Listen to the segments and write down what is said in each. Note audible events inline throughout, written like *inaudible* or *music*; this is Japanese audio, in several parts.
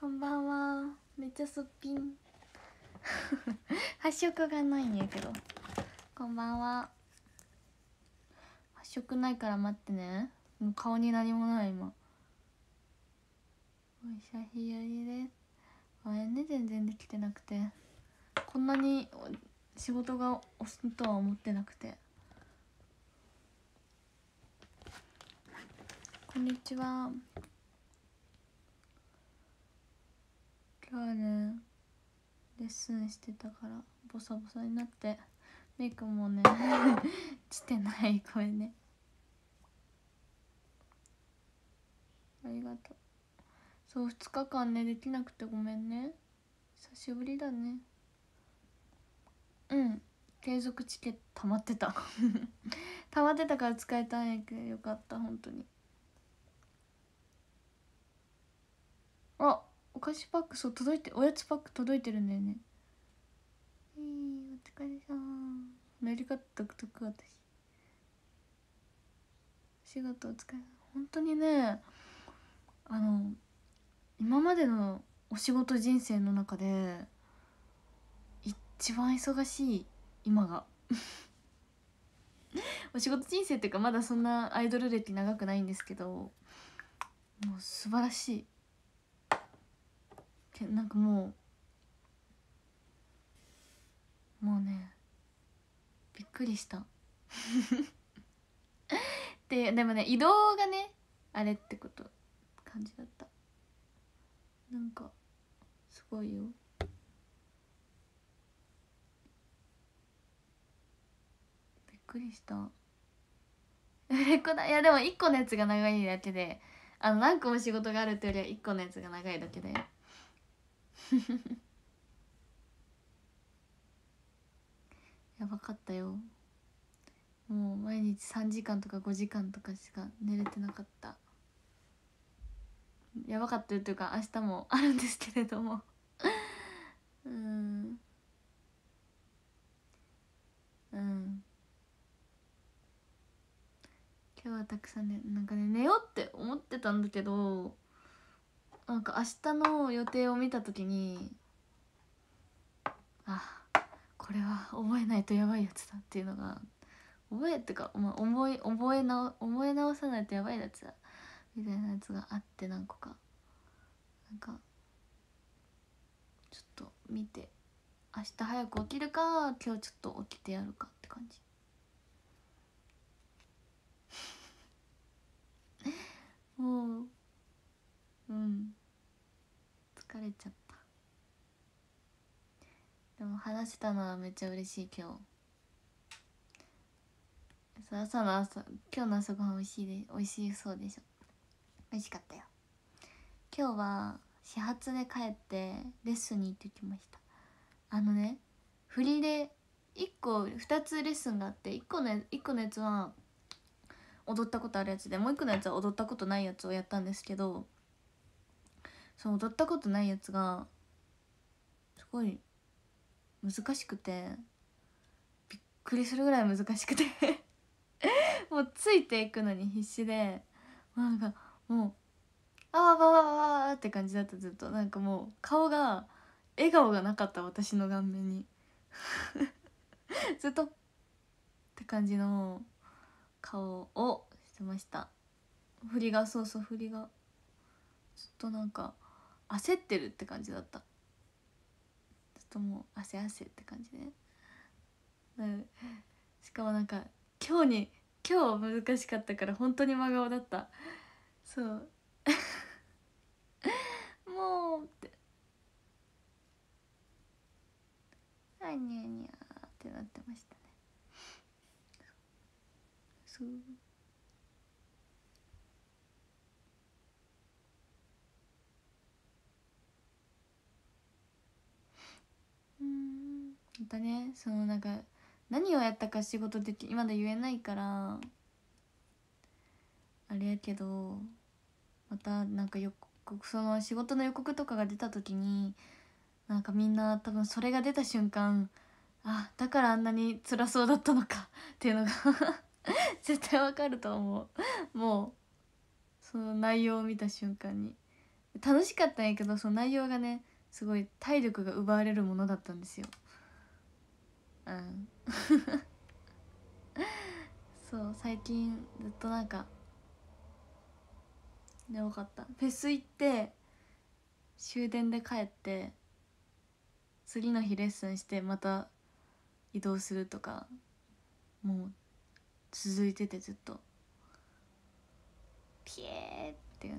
こんばんはめっちゃすっぴん発色がないんやけどこんばんは発色ないから待ってねもう顔に何もない今お久しぶりですごめんね全然できてなくてこんなに仕事が押すとは思ってなくてこんにちは今日ねレッスンしてたからボサボサになってメイクもね *laughs* してない声ねありがとうそう2日間ねできなくてごめんね久しぶりだねうん継続チケット溜まってた *laughs* 溜まってたから使えたんやけどよかった本当にあっお菓子パックそう届いておやつパック届いてるんだよねえー、お疲れさんやり方独特私仕事お疲れ本当にねあの今までのお仕事人生の中で一番忙しい今が *laughs* お仕事人生っていうかまだそんなアイドル歴長くないんですけどもう素晴らしいなんかもうもうねびっくりした *laughs* ででもね移動がねあれってこと感じだったなんかすごいよびっくりしただいやでも1個のやつが長いだけであの何個も仕事があるってよりは1個のやつが長いだけだよ *laughs* やばかったよもう毎日3時間とか5時間とかしか寝れてなかったやばかったよというか明日もあるんですけれどもうんうん今日はたくさんねなんかね寝ようって思ってたんだけどなんか明日の予定を見た時にあこれは覚えないとやばいやつだっていうのが覚えってか、まあ、思い覚えな覚え直さないとやばいやつだみたいなやつがあって何個かなんかちょっと見て明日早く起きるか今日ちょっと起きてやるかって感じ *laughs* もううん疲れちゃったでも話したのはめっちゃ嬉しい今日朝の朝今日の朝ごはん美味しいで美味しそうでしょ美味しかったよ今日は始発で帰ってレッスンに行ってきましたあのね振りで1個2つレッスンがあって1個の1個のやつは踊ったことあるやつでもう1個のやつは踊ったことないやつをやったんですけどそう踊ったことないやつがすごい難しくてびっくりするぐらい難しくて *laughs* もうついていくのに必死でなんかもうあわわわわって感じだったずっとなんかもう顔が笑顔がなかった私の顔面に *laughs* ずっとって感じの顔をしてました振りがそうそう振りがずっとなんか焦ってるって感じだったちょっともう汗汗って感じね、うん、しかもなんか今日に今日難しかったから本当に真顔だったそう *laughs* もうってあにゃにゃってなってましたねそううんまたねそのなんか何をやったか仕事って今だ言えないからあれやけどまたなんかよその仕事の予告とかが出た時になんかみんな多分それが出た瞬間あだからあんなに辛そうだったのかっていうのが *laughs* 絶対わかると思うもうその内容を見た瞬間に楽しかったんやけどその内容がねすごい体力が奪われるものだったんですようん *laughs* そう最近ずっとなんかでもかったフェス行って終電で帰って次の日レッスンしてまた移動するとかもう続いててずっとピエーって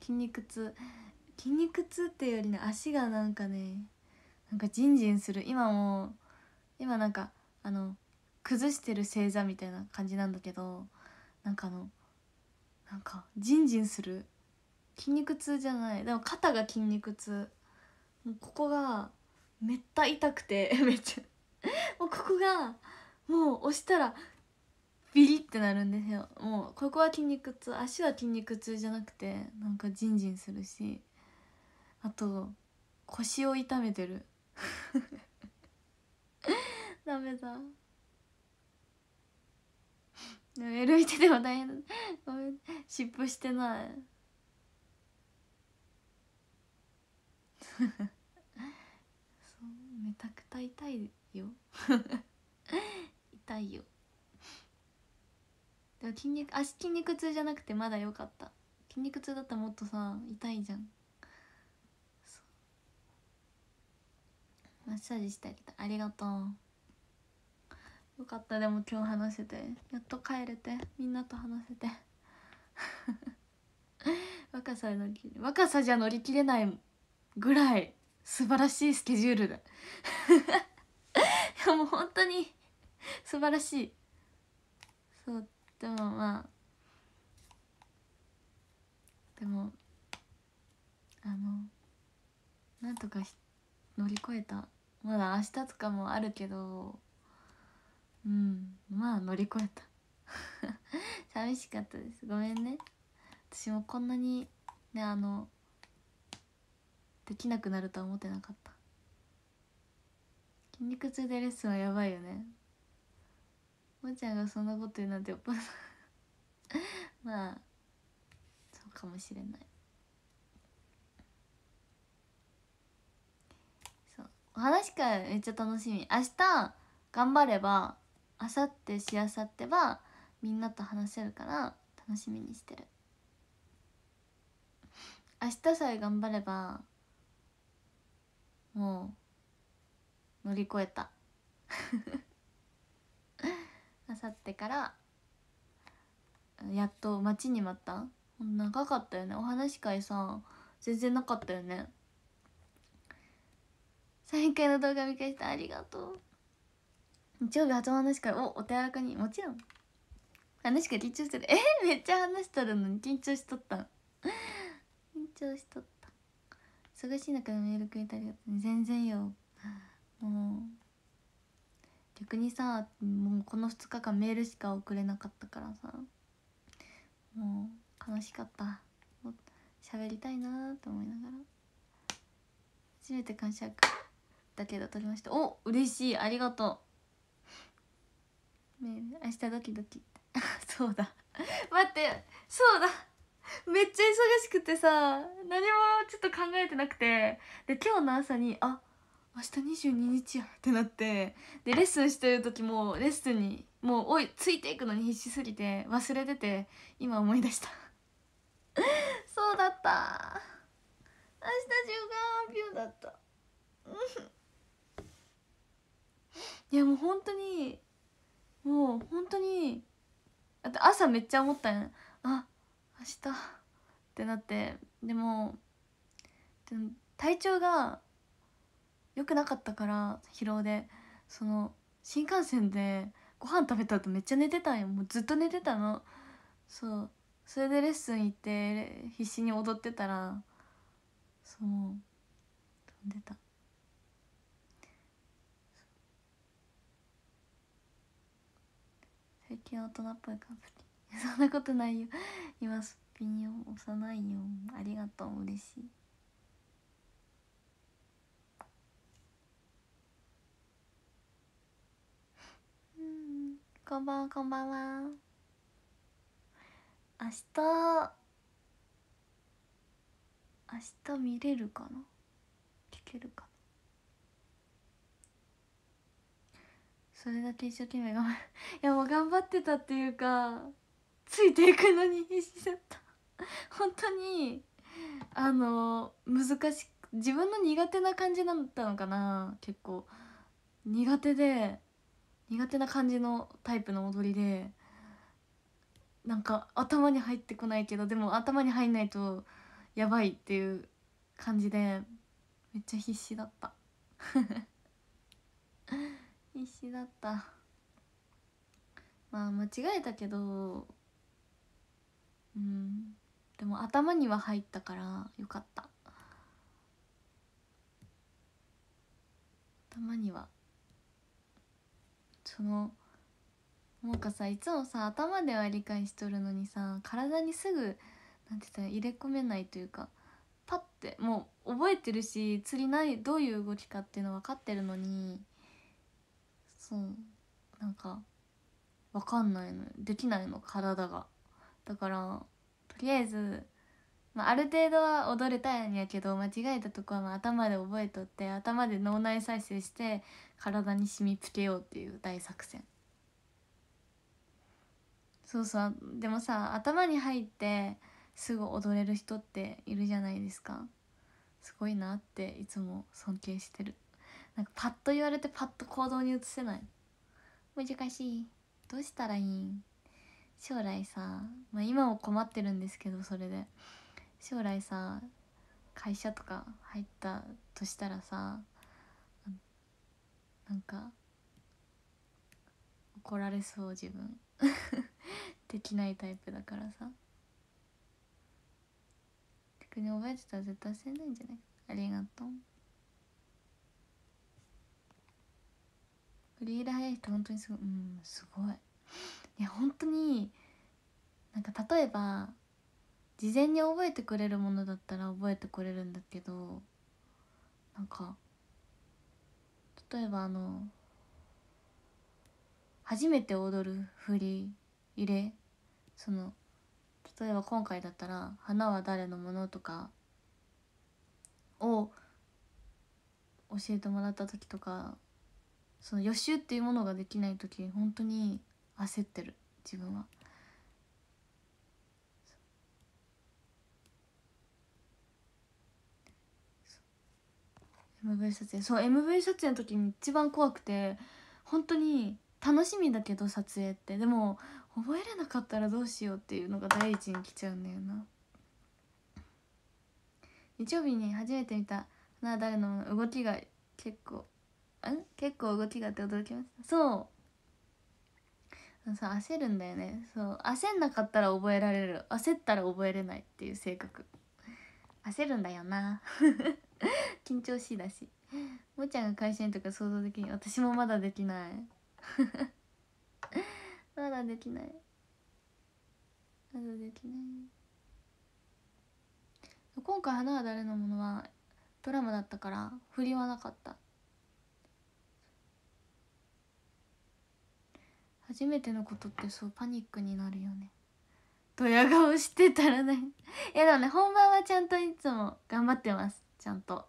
筋肉痛筋肉痛っていうよりね足がなんかねなんかジンジンする今も今なんかあの崩してる正座みたいな感じなんだけどなんかあのなんかジンジンする筋肉痛じゃないでも肩が筋肉痛もうここがめった痛くてめっちゃ *laughs* もうここがもう押したらビリってなるんですよもうここは筋肉痛足は筋肉痛じゃなくてなんかジンジンするしあと腰を痛めてる *laughs* ダメだでも歩いてても大変ごめん湿布してないそうめたくた痛いよ痛いよでも筋肉足筋肉痛じゃなくてまだ良かった筋肉痛だったらもっとさ痛いじゃんマッサージしてあげたありがとうよかったでも今日話せてやっと帰れてみんなと話せて *laughs* 若さ乗り切れ若さじゃ乗り切れないぐらい素晴らしいスケジュールだ *laughs* いやもう本当に素晴らしいそうでもまあでもあのなんとか乗り越えたまだ明日とかもあるけどうんまあ乗り越えた *laughs* 寂しかったですごめんね私もこんなにねあのできなくなるとは思ってなかった筋肉痛でレッスンはやばいよねもーちゃんがそんなこと言うなんてやっぱ *laughs* まあそうかもしれないお話会めっちゃ楽しみ明日頑張ればあさってしあさってはみんなと話せるから楽しみにしてる明日さえ頑張ればもう乗り越えたあさってからやっと待ちに待った長かったよねお話会さ全然なかったよね3回の動画見返してありがとう日曜日初話からお手柔らかにもちろん話が緊張してるえ *laughs* めっちゃ話しとるのに緊張しとった緊張しとった忙しい中メールくれてありがとう全然よもう逆にさもうこの2日間メールしか送れなかったからさもう悲しかった喋りたいなーと思いながら初めて感謝だけど撮りましたお嬉しいありがとう明日ドキドキ *laughs* そうだ待ってそうだめっちゃ忙しくてさ何もちょっと考えてなくてで今日の朝にあ明日22日やってなってでレッスンしてる時もレッスンにもうおいついていくのに必死すぎて忘れてて今思い出した *laughs* そうだった明日中間発表だったいやもう本当にもう本当にあと朝めっちゃ思ったん、ね、あ明日ってなってでも体調が良くなかったから疲労でその新幹線でご飯食べた後めっちゃ寝てたんよもうずっと寝てたのそうそれでレッスン行って必死に踊ってたらそう飛んでた最近大人っぽいカップそんなことないよ今すっぴんよ幼いよありがとう嬉しいこんばんはこんばんは明日明日見れるかな聞けるかなそれだけ一生懸命頑張 *laughs* いやもう頑張ってたっていうかついていくのに必死だった *laughs* 本当にあの難しく自分の苦手な感じだったのかな結構苦手で苦手な感じのタイプの踊りでなんか頭に入ってこないけどでも頭に入んないとやばいっていう感じでめっちゃ必死だった *laughs* 必死だったまあ間違えたけどうんでも頭には入ったからよかった頭にはそのなんかさいつもさ頭では理解しとるのにさ体にすぐなんて言ったら入れ込めないというかパッてもう覚えてるし釣りないどういう動きかっていうの分かってるのにそうなんかわかんないのできないの体がだからとりあえず、まあ、ある程度は踊れたんやけど間違えたとこはま頭で覚えとって頭で脳内再生して体に染みつけようっていう大作戦そうそうでもさ頭に入ってすぐ踊れる人っているじゃないですかすごいなっていつも尊敬してるなんかパッと言われてパッと行動に移せない難しいどうしたらいいん将来さ、まあ、今も困ってるんですけどそれで将来さ会社とか入ったとしたらさなんか怒られそう自分 *laughs* できないタイプだからさ逆に覚えてたら絶対忘れないんじゃないありがとうリーダーやる人本当にすごいうんすごいいや本当になんか例えば事前に覚えてくれるものだったら覚えてくれるんだけどなんか例えばあの初めて踊る振り入れその例えば今回だったら「花は誰のもの?」とかを教えてもらった時とかその予習っていうものができない時本当に焦ってる自分は。MV 撮影そう MV 撮影の時に一番怖くて本当に楽しみだけど撮影ってでも覚えれなかったらどうしようっていうのが第一に来ちゃうんだよな日曜日に初めて見たな誰の動きが結構結構動きがあって驚きましたそうさ焦るんだよねそう焦んなかったら覚えられる焦ったら覚えれないっていう性格焦るんだよな *laughs* 緊張しいだしもちゃんが会社員とか想像できない私もまだできない *laughs* まだできないまだできない今回花は誰のものはドラマだったから振りはなかった初めてのことってそうパニックになるよねドヤ顔してたらねいや *laughs* でもね本番はちゃんといつも頑張ってますちゃんと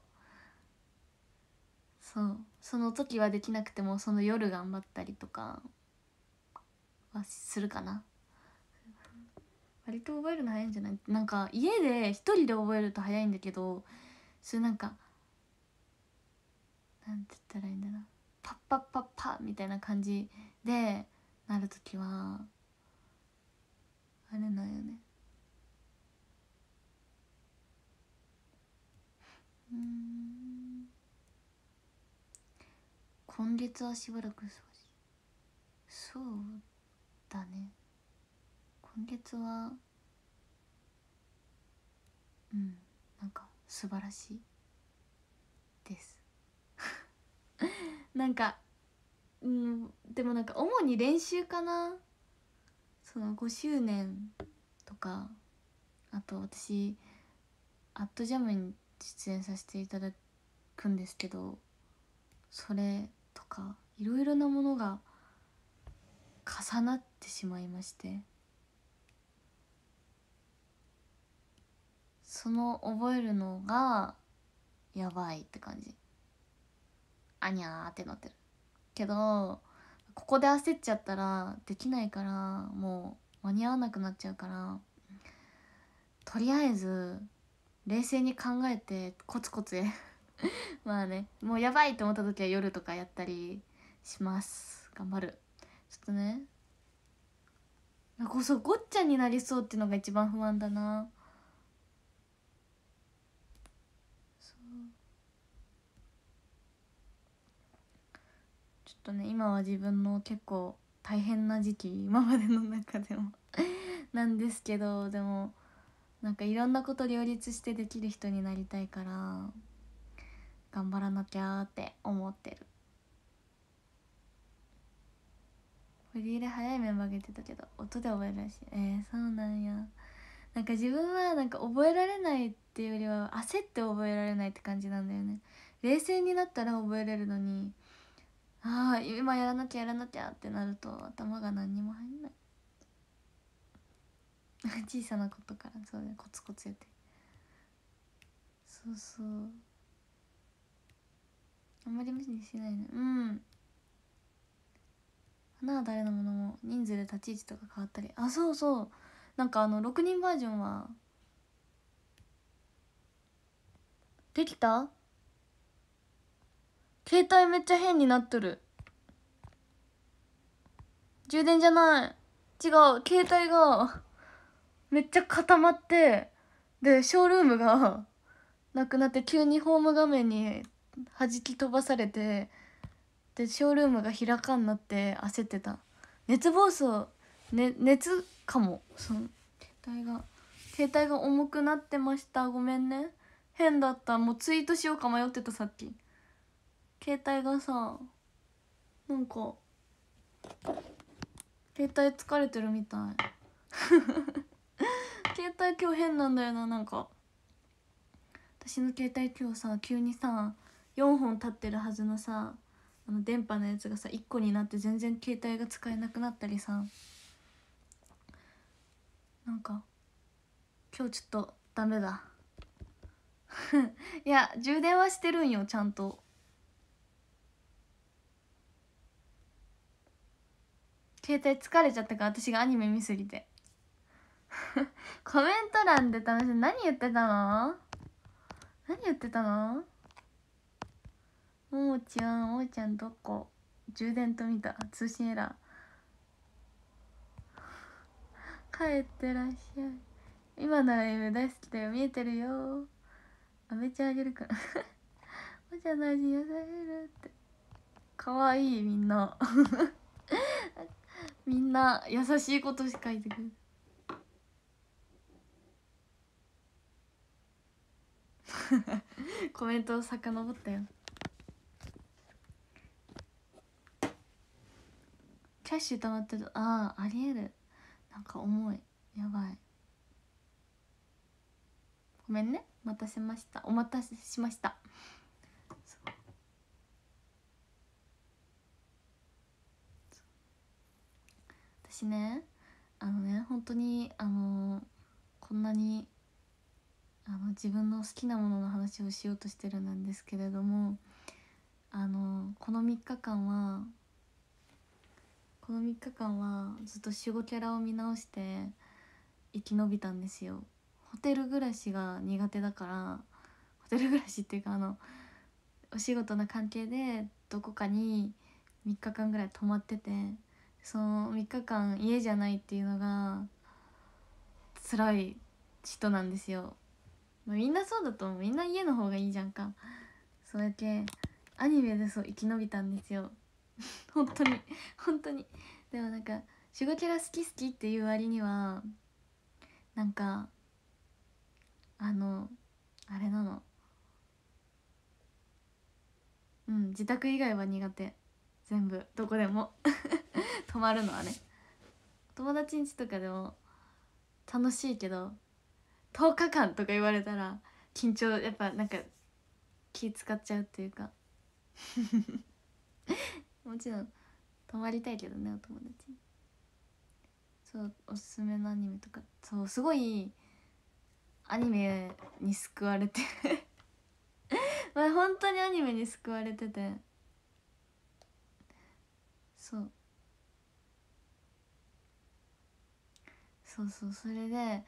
そうその時はできなくてもその夜頑張ったりとかはするかな割と覚えるの早いんじゃないなんか家で一人で覚えると早いんだけどそうなんかなんて言ったらいいんだろうパッパッパッパみたいな感じでなる時はあれなよねうん今月はしばらく掃除そうだね今月はうんなんか素晴らしいです *laughs* なんかうんでもなんか主に練習かなその5周年とかあと私「アットジャムに出演させていただくんですけどそれとかいろいろなものが重なってしまいましてその覚えるのがやばいって感じあにゃーってなってるけどここで焦っちゃったらできないからもう間に合わなくなっちゃうからとりあえず冷静に考えてコツコツ *laughs* まあねもうやばいと思った時は夜とかやったりします頑張るちょっとねなんかそうごっちゃになりそうっていうのが一番不安だなとね今は自分の結構大変な時期 *laughs* 今までの中でも *laughs* なんですけどでもなんかいろんなこと両立してできる人になりたいから頑張らなきゃって思ってる振り入れ早いメンバーがてたけど音で覚えるらしいえー、そうなんやなんか自分はなんか覚えられないっていうよりは焦って覚えられないって感じなんだよね冷静になったら覚えれるのにああ今やらなきゃやらなきゃってなると頭が何にも入んない *laughs* 小さなことからそうねコツコツやってそうそうあんまり無視にしないねうん花は誰のものも人数で立ち位置とか変わったりあそうそうなんかあの6人バージョンはできた携帯めっちゃ変になっとる充電じゃない違う携帯がめっちゃ固まってでショールームがなくなって急にホーム画面に弾き飛ばされてでショールームが開かんなって焦ってた熱暴走、ね、熱かもその携帯が携帯が重くなってましたごめんね変だったもうツイートしようか迷ってたさっき。携帯がさなんか携帯疲れてるみたい *laughs* 携帯今日変なんだよななんか私の携帯今日さ急にさ4本立ってるはずのさあの電波のやつがさ1個になって全然携帯が使えなくなったりさなんか今日ちょっとダメだ *laughs* いや充電はしてるんよちゃんと携帯疲れちゃったから私がアニメ見すぎて *laughs* コメント欄で楽しい何言ってたの何言ってたのももちゃんおーちゃんどこ充電と見た通信エラー帰ってらっしゃい今なら夢大好きだよ見えてるよあめちゃんあげるからおーちゃんの味に癒されるってかわいいみんな *laughs* みんな優しいことしか言ってくれ *laughs* コメントを遡ったよキャッシュ溜まってるああありえるなんか重いやばいごめんね待たせましたお待たせしました私ねあのね本当にあのこんなにあの自分の好きなものの話をしようとしてるんですけれどもあのこの3日間はこの3日間はずっと守護キャラを見直して生き延びたんですよ。ホテル暮らしが苦手だからホテル暮らしっていうかあのお仕事の関係でどこかに3日間ぐらい泊まっててその3日間家じゃないっていうのが辛い人なんですよみんなそうだとみんな家の方がいいじゃんかそうやってアニメでそう生き延びたんですよ *laughs* 本当に本当にでもなんか仕事が好き好きっていう割にはなんかあのあれなのうん自宅以外は苦手全部どこでも泊 *laughs* まるのはね友達ん家とかでも楽しいけど10日間とか言われたら緊張やっぱなんか気使っちゃうっていうか *laughs* もちろん泊まりたいけどねお友達そうおすすめのアニメとかそうすごいアニメに救われて *laughs* まあ本当にアニメに救われててそうそうそうそれで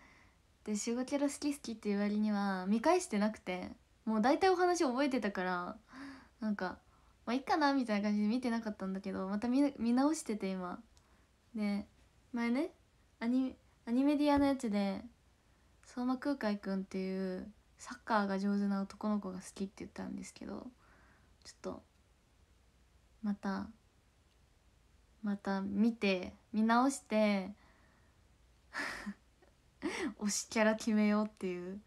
で「シゴキャラ好き好き」っていう割には見返してなくてもう大体お話覚えてたからなんかまあいいかなみたいな感じで見てなかったんだけどまた見直してて今で前ねアニアニメディアのやつで相馬空海くんっていうサッカーが上手な男の子が好きって言ったんですけどちょっとまたまた見て見直して *laughs* 推しキャラ決めようっていう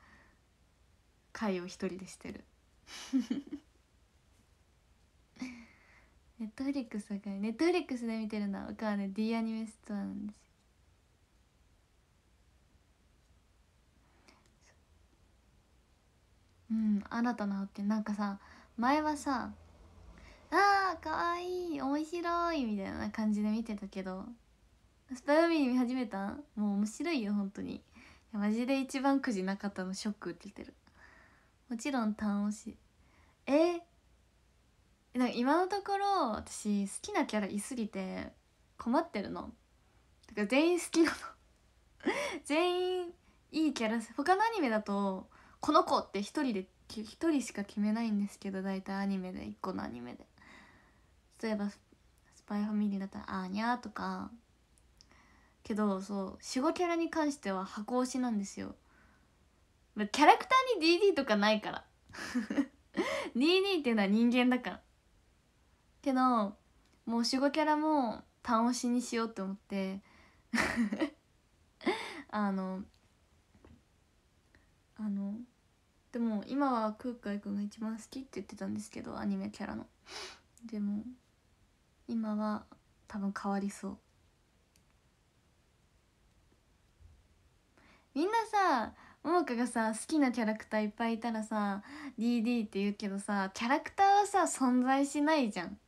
回を一人でしてるネットフリックスかネットフリックスで見てるのは僕はね D アニメストアなんですようん新たな発見なんかさ前はさああかわいい面白いみたいな感じで見てたけどスパイミー見始めたもう面白いよ本当にマジで一番くじなかったのショック受けてるもちろん単押しえなんか今のところ私好きなキャラいすぎて困ってるのだから全員好きなの *laughs* 全員いいキャラ他のアニメだとこの子って一人で一人しか決めないんですけど大体アニメで一個のアニメで例えばスパイファミリーだったら「あーにゃー」とかけどそう45キャラに関しては箱推しなんですよキャラクターに DD とかないから DD *laughs* っていうのは人間だからけどもう45キャラも単推しにしようって思って *laughs* あのあのでも今は空海くんが一番好きって言ってたんですけどアニメキャラのでも今は多分変わりそうみんなさももかがさ好きなキャラクターいっぱいいたらさ DD って言うけどさキャラクターはさ存在しないじゃん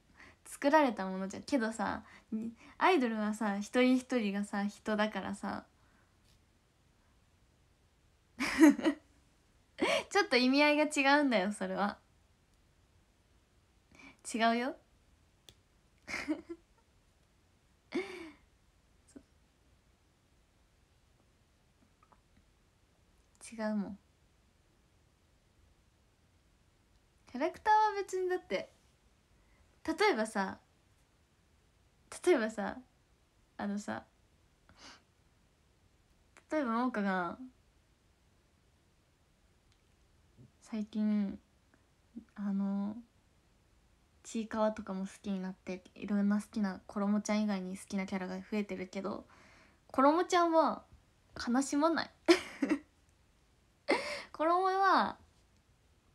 作られたものじゃけどさアイドルはさ一人一人がさ人だからさ *laughs* ちょっと意味合いが違うんだよそれは違うよ *laughs* 違うもんキャラクターは別にだって例えばさ例えばさあのさ例えば桃家が最近あのちいかわとかも好きになっていろんな好きな衣ちゃん以外に好きなキャラが増えてるけど衣ちゃんは悲しまないこ *laughs* は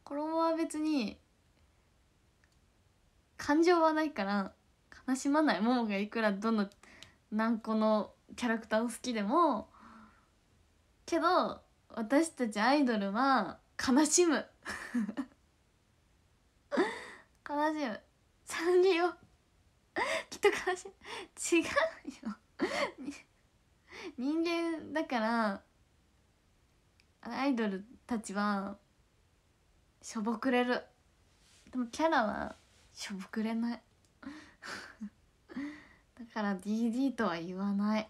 こは別に感情はないから悲しまないももがいくらどの何個のキャラクターを好きでもけど私たちアイドルは悲しむ *laughs* 悲しむサンリオきっと悲しむ違うよ *laughs* 人間だからアイドルたちはしょぼくれるでもキャラはしょぼくれない *laughs* だから DD とは言わない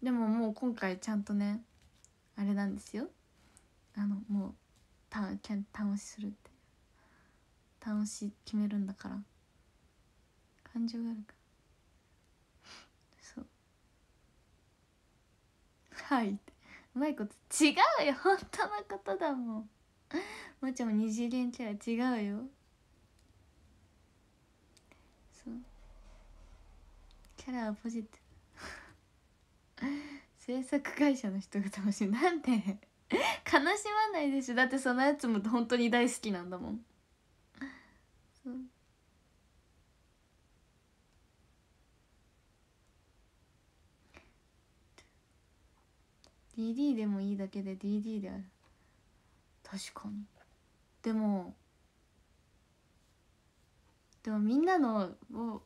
でももう今回ちゃんとねあれなんですよあのもうたキャ楽しするって楽し決めるんだから感情があるからそうはいってうまいこと違うよ本当のことだもんもちゃん二次元キャラ違うよそうキャラはポジティブ *laughs* 制作会社の人が楽しいなんで *laughs* 悲しまないでしょだってそのやつも本当に大好きなんだもん DD でもいいだけで DD である確かにでもでもみんなのを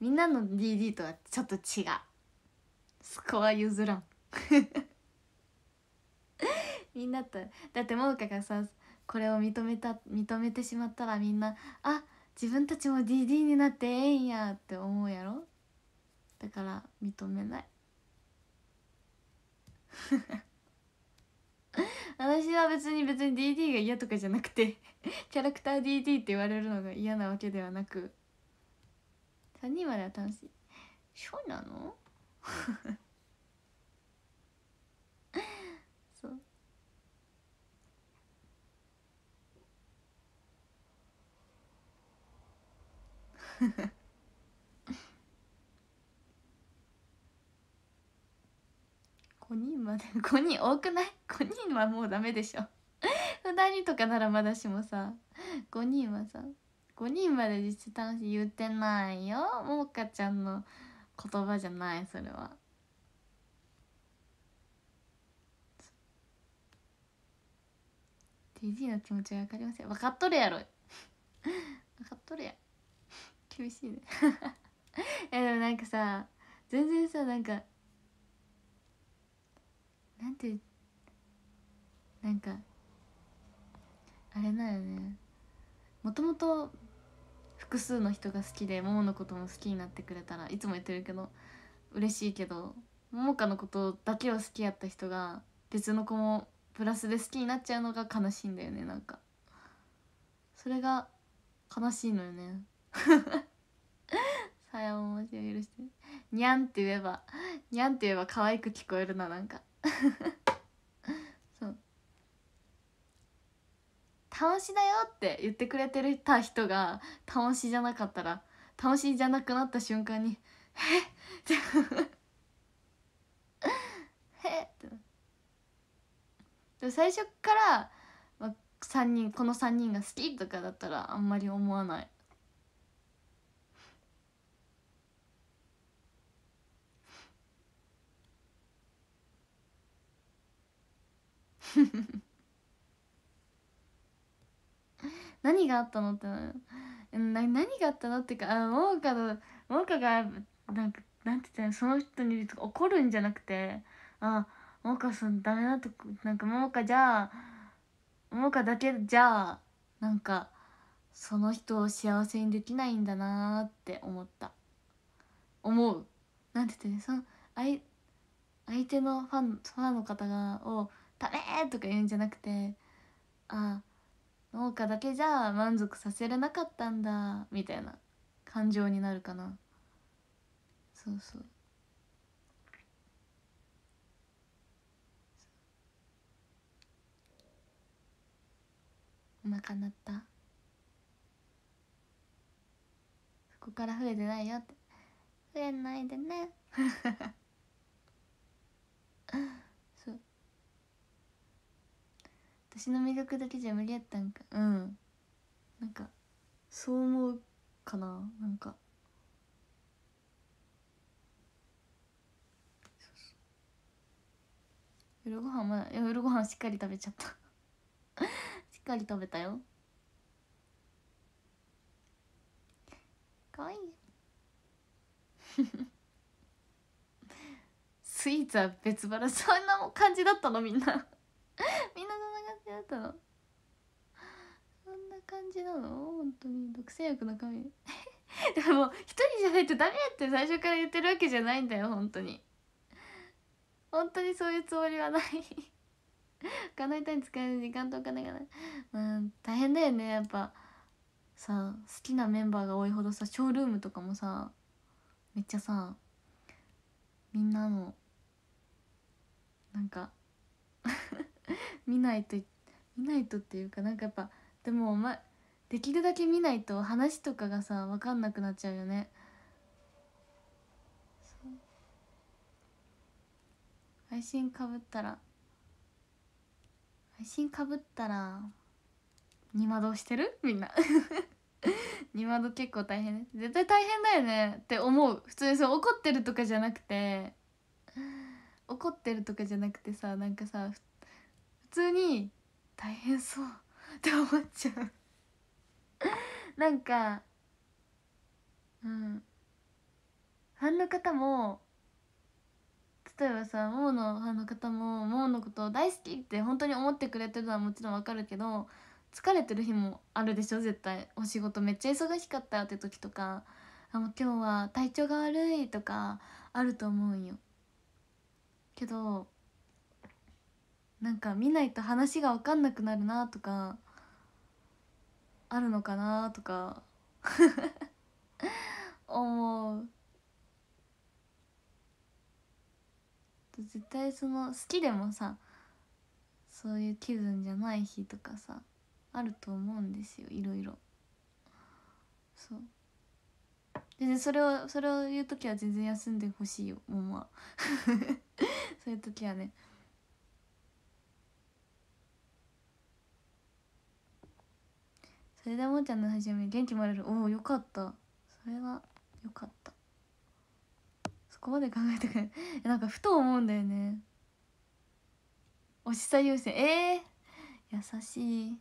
みんなの DD とはちょっと違うそこは譲らん *laughs* みんなとだって桃香がさこれを認めた認めてしまったらみんなあ自分たちも DD になってええんやって思うやろだから認めない *laughs* 私は別に別に DD が嫌とかじゃなくてキャラクター DD って言われるのが嫌なわけではなく3人までは楽しいそうなの *laughs* 5 *laughs* 人まで5 *laughs* 人多くない ?5 人はもうダメでしょ2 *laughs* 人とかならまだしもさ5人はさ5人まで実質楽しい言ってないよもかちゃんの言葉じゃないそれは。DG の気持ちが分かりません分かっとるやろ分かっとるや厳しいね *laughs* いやでもなんかさ全然さなんかなんてなんかあれだよねもともと複数の人が好きでもものことも好きになってくれたらいつも言ってるけど嬉しいけどももかのことだけを好きやった人が別の子もプラスで好きになっちゃうのが悲しいんだよねなんかそれが悲しいのよね *laughs* さやももしを許してにゃんって言えばにゃんって言えば可愛く聞こえるななんか *laughs* そう楽しだよって言ってくれてた人が楽しじゃなかったら楽しじゃなくなった瞬間にえっ *laughs* えっって最初から、まあ、3人この3人が好きとかだったらあんまり思わない *laughs* 何があったのってな何があったのってかあか桃花の桃花がなんかなんて言ったらその人に怒るんじゃなくてあ桃花さんダメなとこなんか桃花じゃあ桃花だけじゃあなんかその人を幸せにできないんだなーって思った思うなんて言ってねその相相手のファンファンの方がを食べ!」とか言うんじゃなくて「あ農家だけじゃ満足させれなかったんだ」みたいな感情になるかなそうそうお腹鳴ったそこから増えてないよって増えないでね私の魅力だけじゃ無理やったんかうんなんかそう思うかななんか夜ご飯まだ夜ご飯しっかり食べちゃった *laughs* しっかり食べたよかわいい *laughs* スイーツは別腹そんなも感じだったのみんな *laughs* みんなそんな感じだったのそんな感じなの本当に独占欲の神 *laughs* でも一人じゃないとダメって最初から言ってるわけじゃないんだよ本当に本当にそういうつもりはない *laughs* 他の人に使える時間とお金がないうん大変だよねやっぱさ好きなメンバーが多いほどさショールームとかもさめっちゃさみんなのなんか *laughs* 見ないと見ないとっていうかなんかやっぱでも、前できるだけ見ないと話とかがさ分かんなくなっちゃうよね配信かぶったら配信かぶったら二窓してるみんな *laughs* 二窓結構大変絶対大変だよねって思う普通にそう怒ってるとかじゃなくて怒ってるとかじゃなくてさなんかさ通に大変そう *laughs* って思っちゃう *laughs* なんかうんファンの方も例えばさモーのファンの方もモーのことを大好きって本当に思ってくれてるのはもちろんわかるけど疲れてる日もあるでしょ絶対お仕事めっちゃ忙しかったって時とかあもう今日は体調が悪いとかあると思うんよけどなんか見ないと話が分かんなくなるなとかあるのかなとか *laughs* 思う絶対その好きでもさそういう気分じゃない日とかさあると思うんですよいろいろそう全然それをそれを言う時は全然休んでほしいよもうまあそういう時はねそれでもーちゃんの配信を元気もらえるおおよかったそれはよかったそこまで考えてくれなんかふと思うんだよねおしさ優先えー、優しい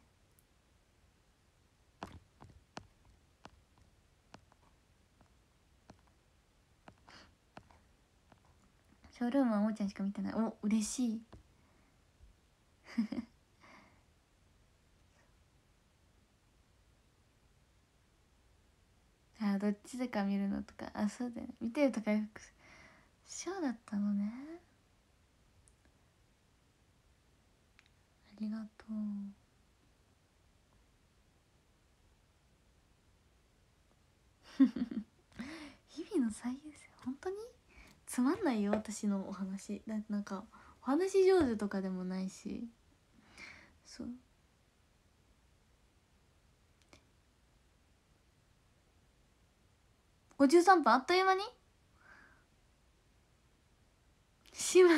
ショールームはもーちゃんしか見てないお嬉しい *laughs* あどっちでか見るのとかあそうだよね見てるとか。復ショーだったのねありがとうふふふ日々の最優先本当につまんないよ私のお話だなんかお話上手とかでもないしそう53分あっという間に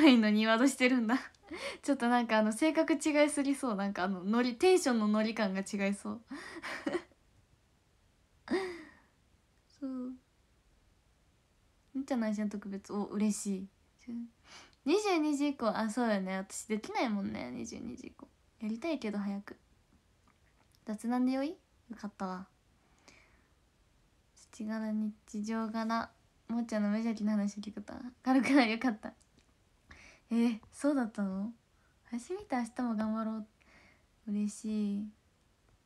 姉妹の庭としてるんだ *laughs* ちょっとなんかあの性格違いすぎそうなんかあのノリテンションのノリ感が違いそう *laughs* そうみん、ちゃんの愛ん、特別お嬉しい22時以降あそうよね私できないもんね22時以降やりたいけど早く雑談でよいよかったわ地柄日常柄もっちゃんの無邪気な話聞くと軽くなりよかったえー、そうだったの初めて明日も頑張ろう嬉しい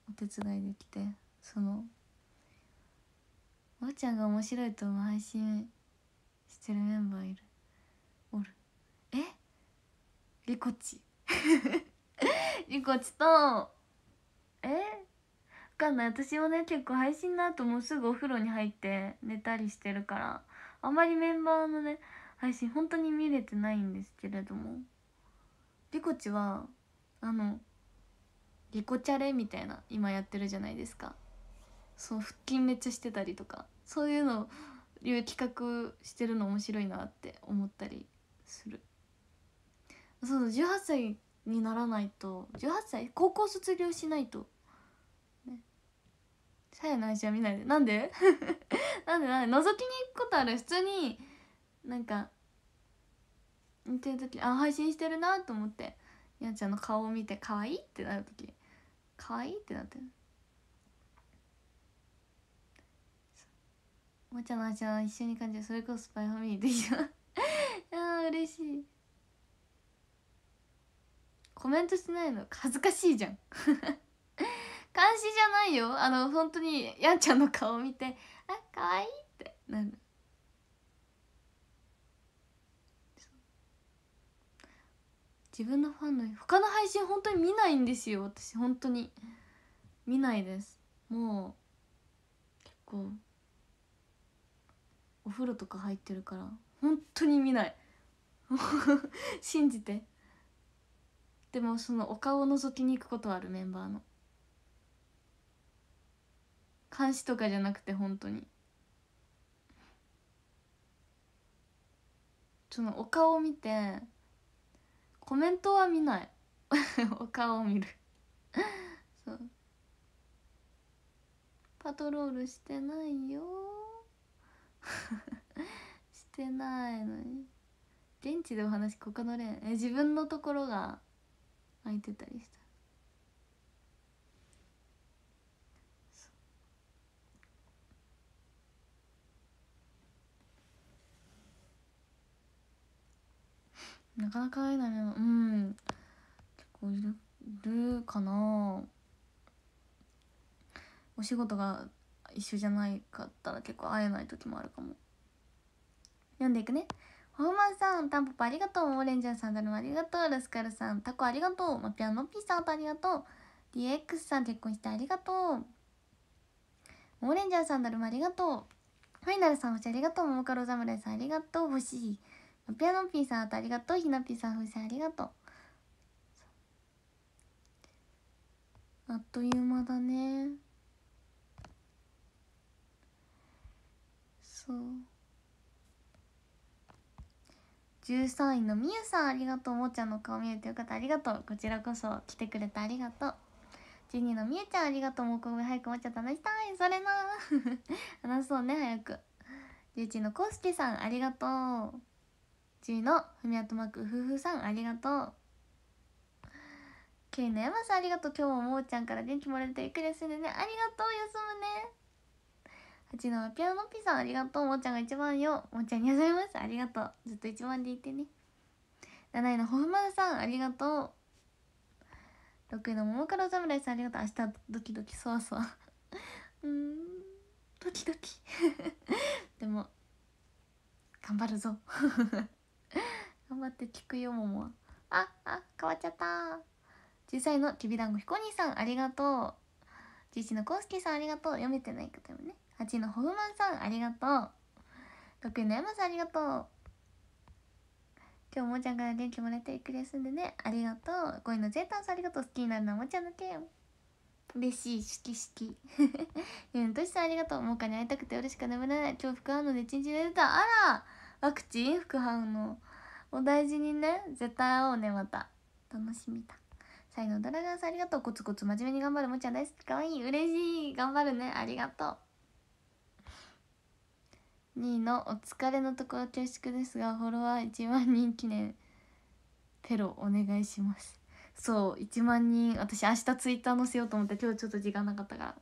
お手伝いできてそのもっちゃんが面白いと思う配信してるメンバーいるおるえリコチ *laughs* リコチとかんない私もね結構配信の後もうすぐお風呂に入って寝たりしてるからあまりメンバーのね配信本当に見れてないんですけれどもリコチはあのリコチャレみたいな今やってるじゃないですかそう腹筋めっちゃしてたりとかそういうのいう企画してるの面白いなって思ったりするそう18歳にならないと18歳高校卒業しないとさやの配信は見ないで *laughs* なんでなんでなんで覗きに行くことある普通になんか見てる時あ配信してるなと思ってやんちゃんの顔を見て可愛いってなる時可愛いってなってるもちゃの味は一緒に感じるそれこそスパイファミリーできたあー嬉しいコメントしないの恥ずかしいじゃん *laughs* 監視じゃないよあの本当にやんちゃんの顔見てあ可愛いってなる自分のファンの他の配信本当に見ないんですよ私本当に見ないですもう結構お風呂とか入ってるから本当に見ない *laughs* 信じてでもそのお顔を覗きに行くことはあるメンバーの監視とかじゃなくて本当にそのお顔を見てコメントは見ない *laughs* お顔を見るそうパトロールしてないよ *laughs* してないのに現地でお話ここのれんえ自分のところが空いてたりしたなかなか会えないメうん結構いるかなお仕事が一緒じゃないかったら結構会えない時もあるかも読んでいくねホーマンさん、タンポポありがとう、オレンジャーさん、ダルまありがとう、ラスカルさん、タコありがとう、マピアノピーさんありがとう、DX さん結婚してありがとう、オレンジャーさん、ダルまありがとう、ファイナルさん、星ありがとう、モモカロ侍さんありがとう、星、ピアノピーさんあとありがとうひなぴーさんふうんありがとうあっという間だねそう13位のみゆさんありがとうもちゃんの顔見えてよかったありがとうこちらこそ来てくれてありがとう12位のみゆちゃんありがとうもうこめ早くもちゃ楽したいそれな話そうね早く11位のこうすけさんありがとうちのふみあとまく夫婦さんありがとうけいのやまさんありがとう今日ももーちゃんから元気もらえてゆっくり休んでねありがとう休むね八のピアノピさんありがとうもーちゃんが一番よもーちゃんに休みますありがとうずっと一番でいてね7位のホフマンさんありがとう6位の桃黒侍さんありがとう明日ドキドキそうそううんドキドキ *laughs* でも頑張るぞ頑張って聞くよももはああ変わっちゃった実際のきびだんごひこにさんありがとう11のこうすけさんありがとう読めてない方もね8のホフマンさんありがとう6の山さんありがとう今日もちゃんから元気もらってゆっくり休んでねありがとう5位のゼータンさんありがとう好きになるのはもちゃんだけ嬉しいしきしきゆ *laughs* んとしさんありがとうもうかに会いたくて夜しか眠れない今日副反応で一日寝てたあらワクチン副反応お大事にね絶対会おうねまた楽しみだ才能ドラガンさんありがとうコツコツ真面目に頑張るもちゃん大好きかわいい嬉しい頑張るねありがとう2位のお疲れのところ恐縮ですがフォロワー1万人記念ペロお願いしますそう1万人私明日ツイッター載せようと思って今日ちょっと時間なかったから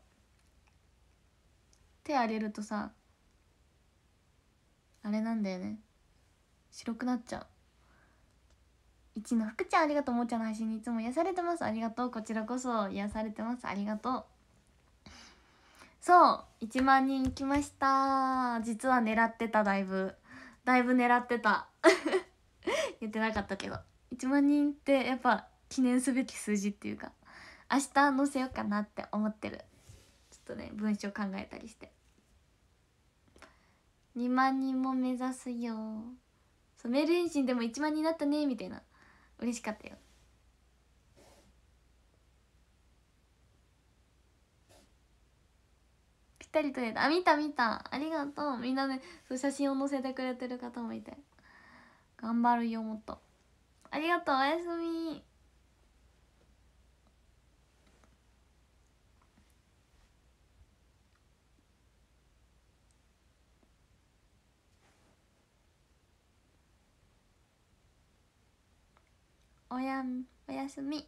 手あげるとさあれなんだよね白くなっちゃう一の福ちゃんありがとうもーちゃんの配信にいつも癒されてますありがとうこちらこそ癒されてますありがとうそう1万人来ました実は狙ってただいぶだいぶ狙ってた *laughs* 言ってなかったけど1万人ってやっぱ記念すべき数字っていうか明日載せようかなって思ってるちょっとね文章考えたりして2万人も目指すよそうメール返信でも1万人だったねみたいな嬉しかったよぴったり撮れたあ見た見たありがとうみんなねそう写真を載せてくれてる方もいて頑張るよもっとありがとうおやすみおやんおやすみ